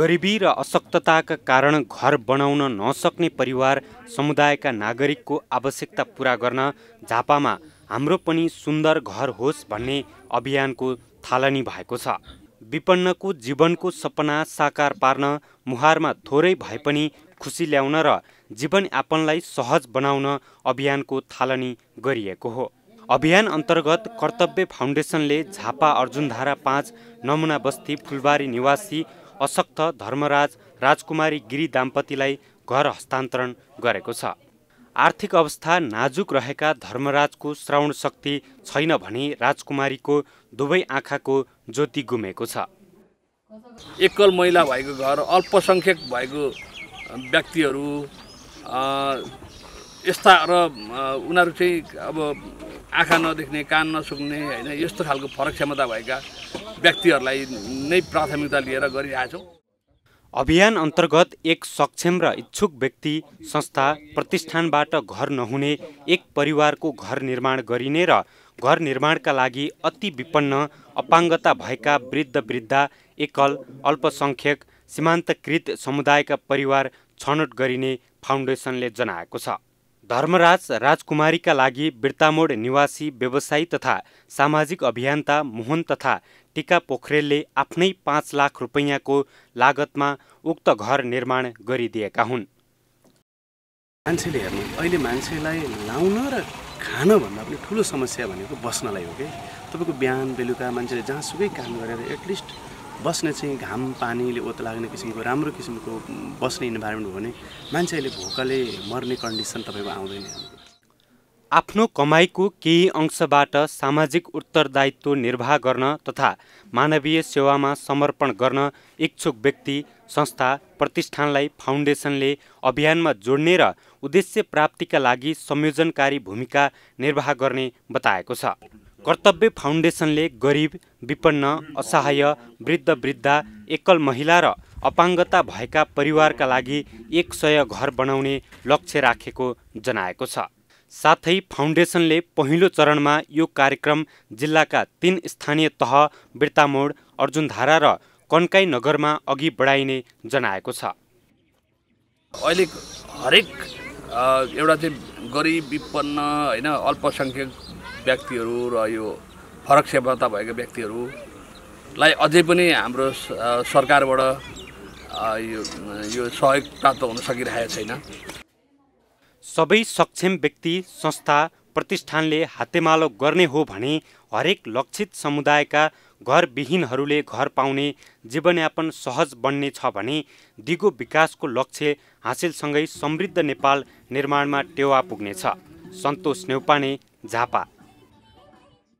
गरिबी र अशक्तताका कारण घर बनाउन नसक्ने परिवार समुदायका नागरिकको आवश्यकता पुरा गर्न झापामा हाम्रो पनि सुन्दर घर होस् भन्ने अभियानको थालनी भएको छ विपन्नको जीवनको सपना साकार पार्न मुहारमा थोरै भए पनि खुसी ल्याउन र जीवनयापनलाई सहज बनाउन अभियानको थालनी गरिएको हो अभियान अन्तर्गत कर्तव्य फाउन्डेसनले झापा अर्जुनधारा पाँच नमुना बस्ती फुलबारी निवासी अशक्त धर्मराज राजकुमारी गिरी दाम्पतिलाई घर हस्तान्तरण गरेको छ आर्थिक अवस्था नाजुक रहेका धर्मराजको श्रवण शक्ति छैन भने राजकुमारीको दुवै आँखाको ज्योति गुमेको छ एकल महिला भएको घर अल्पसङ्ख्यक भएको व्यक्तिहरू यस्ता र उनीहरू चाहिँ अब आँखा नदेख्ने कान नसुक्ने होइन यस्तो खालको फरक क्षमता भएका व्यक्तिहरूलाई नै प्राथमिकता लिएर गरिरहेछौँ अभियान अन्तर्गत एक सक्षम र इच्छुक व्यक्ति संस्था प्रतिष्ठानबाट घर नहुने एक परिवारको घर निर्माण गरिने र घर निर्माणका लागि अति विपन्न अपाङ्गता भएका वृद्ध वृद्धा एकल अल्पसङ्ख्यक सीमान्तकृत समुदायका परिवार छनौट गरिने फाउन्डेसनले जनाएको छ धर्मराज राजकुमारीका लागि बिर्तामोड निवासी व्यवसायी तथा सामाजिक अभियन्ता मोहन तथा टिका पोखरेलले आफ्नै पाँच लाख रुपैयाँको लागतमा उक्त घर निर्माण गरिदिएका हुन् मान्छेले हेर्नु अहिले मान्छेलाई लाउन र खानभन्दा पनि ठुलो समस्या भनेको बस्नलाई हो कि तपाईँको बिहान बेलुका मान्छेले जहाँसुकै काम गरेर एटलिस्ट बस्ने चाहिँ घाम पानीले ओत लाग्ने किसिमको राम्रो किसिमको बस्ने इन्भाइरोमेन्ट हो भने मान्छेहरूले भोकले मर्ने कन्डिसन तपाईँको आउँदैन आफ्नो कमाइको केही अंशबाट सामाजिक उत्तरदायित्व निर्वाह गर्न तथा मानवीय सेवामा समर्पण गर्न इच्छुक व्यक्ति संस्था प्रतिष्ठानलाई फाउन्डेसनले अभियानमा जोड्ने र उद्देश्य प्राप्तिका लागि संयोजनकारी भूमिका निर्वाह गर्ने बताएको छ कर्तव्य फाउन्डेसनले गरिब विपन्न असहाय वृद्ध वृद्धा एकल महिला र अपाङ्गता भएका परिवारका लागि एक सय घर बनाउने लक्ष्य राखेको जनाएको छ साथै फाउन्डेसनले पहिलो चरणमा यो कार्यक्रम जिल्लाका तीन स्थानीय तह बिर्तामोड अर्जुनधारा र कन्काई नगरमा अघि बढाइने जनाएको छ अहिले हरेक एउटा चाहिँ गरिब विपन्न होइन अल्पसङ्ख्यक व्यक्तिहरू र यो फरक क्षमता भएका व्यक्तिहरूलाई अझै पनि हाम्रो सरकारबाट यो यो सहयोग प्राप्त हुन सकिरहेको छैन सबै सक्षम व्यक्ति संस्था प्रतिष्ठानले हातेमालो गर्ने हो भने हरेक लक्षित समुदायका घरविहीनहरूले घर पाउने जीवनयापन सहज बन्ने छ भने दिगो विकासको लक्ष्य हासिलसँगै समृद्ध नेपाल निर्माणमा टेवा पुग्नेछ सन्तोष नेउपाने झापा